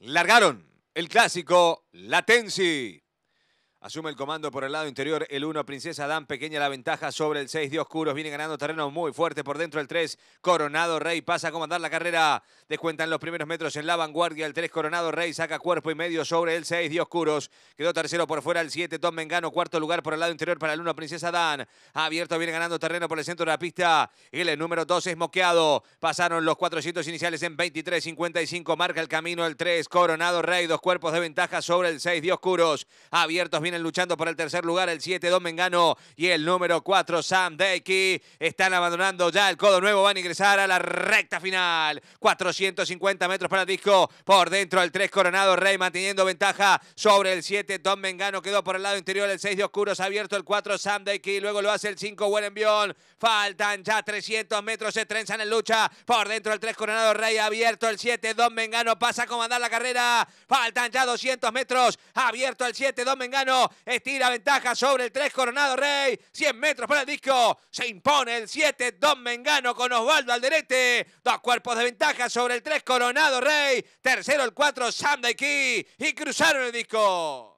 largaron el clásico Latensi. Asume el comando por el lado interior el 1, Princesa Dan, pequeña la ventaja sobre el 6 de Oscuros, viene ganando terreno muy fuerte por dentro el 3, Coronado Rey pasa a comandar la carrera, descuentan los primeros metros en la vanguardia, el 3 Coronado Rey saca cuerpo y medio sobre el 6 de Oscuros, quedó tercero por fuera el 7, Tom Mengano, cuarto lugar por el lado interior para el 1, Princesa Dan, abierto viene ganando terreno por el centro de la pista, el número 2 es moqueado, pasaron los 400 iniciales en 23.55, marca el camino el 3, Coronado Rey, dos cuerpos de ventaja sobre el 6 de Oscuros, abiertos viene luchando por el tercer lugar, el 7 Don Mengano y el número 4 Sam Deiki. Están abandonando ya el codo nuevo, van a ingresar a la recta final. 450 metros para el disco, por dentro el 3 Coronado Rey manteniendo ventaja sobre el 7 Don Mengano, quedó por el lado interior el 6 de Oscuros, abierto el 4 Sam Deiki, luego lo hace el 5 envión, Faltan ya 300 metros, se trenzan en lucha, por dentro el 3 Coronado Rey, abierto el 7 Don Mengano, pasa a comandar la carrera, faltan ya 200 metros, abierto el 7 Don Mengano. Estira ventaja sobre el 3 Coronado Rey. 100 metros para el disco. Se impone el 7 Don Mengano con Osvaldo Alderete. Dos cuerpos de ventaja sobre el 3 Coronado Rey. Tercero el 4 Sam Key. Y cruzaron el disco.